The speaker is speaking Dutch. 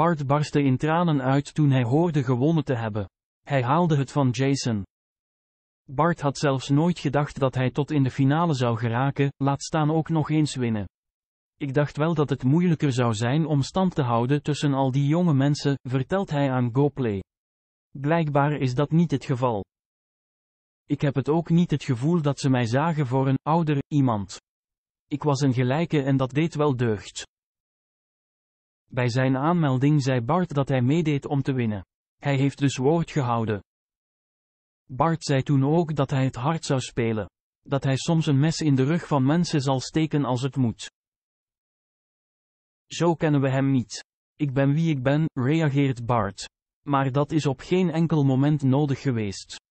Bart barstte in tranen uit toen hij hoorde gewonnen te hebben. Hij haalde het van Jason. Bart had zelfs nooit gedacht dat hij tot in de finale zou geraken, laat staan ook nog eens winnen. Ik dacht wel dat het moeilijker zou zijn om stand te houden tussen al die jonge mensen, vertelt hij aan GoPlay. Blijkbaar is dat niet het geval. Ik heb het ook niet het gevoel dat ze mij zagen voor een ouder iemand. Ik was een gelijke en dat deed wel deugd. Bij zijn aanmelding zei Bart dat hij meedeed om te winnen. Hij heeft dus woord gehouden. Bart zei toen ook dat hij het hard zou spelen. Dat hij soms een mes in de rug van mensen zal steken als het moet. Zo kennen we hem niet. Ik ben wie ik ben, reageert Bart. Maar dat is op geen enkel moment nodig geweest.